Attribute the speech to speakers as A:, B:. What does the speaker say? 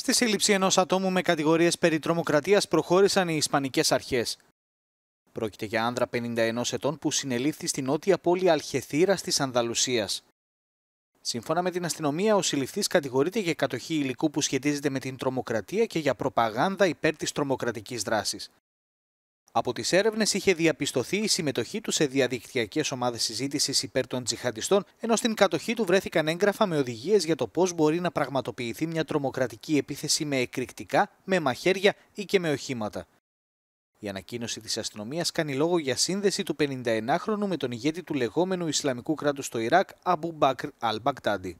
A: Στη σύλληψη ενός ατόμου με κατηγορίες περί τρομοκρατίας προχώρησαν οι Ισπανικές αρχές. Πρόκειται για άνδρα 51 ετών που συνελήφθη στην νότια πόλη Αλχεθήρας της Ανδαλουσίας. Σύμφωνα με την αστυνομία, ο συλληφθής κατηγορείται για κατοχή υλικού που σχετίζεται με την τρομοκρατία και για προπαγάνδα υπέρ της τρομοκρατικής δράσης. Από τις έρευνες είχε διαπιστωθεί η συμμετοχή του σε διαδικτυακές ομάδες συζήτησης υπέρ των τζιχαντιστών, ενώ στην κατοχή του βρέθηκαν έγγραφα με οδηγίες για το πώς μπορεί να πραγματοποιηθεί μια τρομοκρατική επίθεση με εκρηκτικά, με μαχαίρια ή και με οχήματα. Η ανακοίνωση της αστυνομίας κάνει λόγο για σύνδεση του 51 χρονου με τον ηγέτη του λεγόμενου Ισλαμικού κράτους στο Ιράκ, Αμπού Μπάκρ Αλ Μπαγκτάντι.